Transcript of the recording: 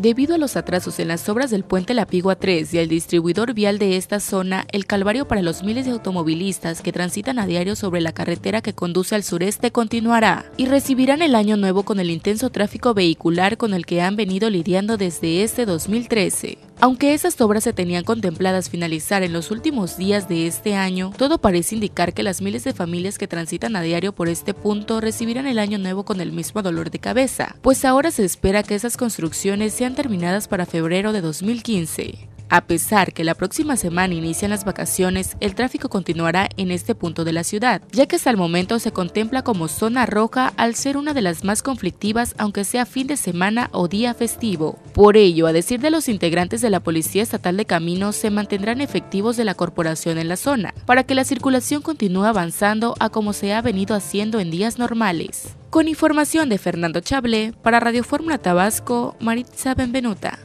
Debido a los atrasos en las obras del puente La Pigua 3 y el distribuidor vial de esta zona, el calvario para los miles de automovilistas que transitan a diario sobre la carretera que conduce al sureste continuará y recibirán el año nuevo con el intenso tráfico vehicular con el que han venido lidiando desde este 2013. Aunque esas obras se tenían contempladas finalizar en los últimos días de este año, todo parece indicar que las miles de familias que transitan a diario por este punto recibirán el año nuevo con el mismo dolor de cabeza, pues ahora se espera que esas construcciones sean terminadas para febrero de 2015. A pesar que la próxima semana inician las vacaciones, el tráfico continuará en este punto de la ciudad, ya que hasta el momento se contempla como zona roja al ser una de las más conflictivas aunque sea fin de semana o día festivo. Por ello, a decir de los integrantes de la Policía Estatal de Caminos, se mantendrán efectivos de la corporación en la zona, para que la circulación continúe avanzando a como se ha venido haciendo en días normales. Con información de Fernando Chable, para Radio Fórmula Tabasco, Maritza Benvenuta.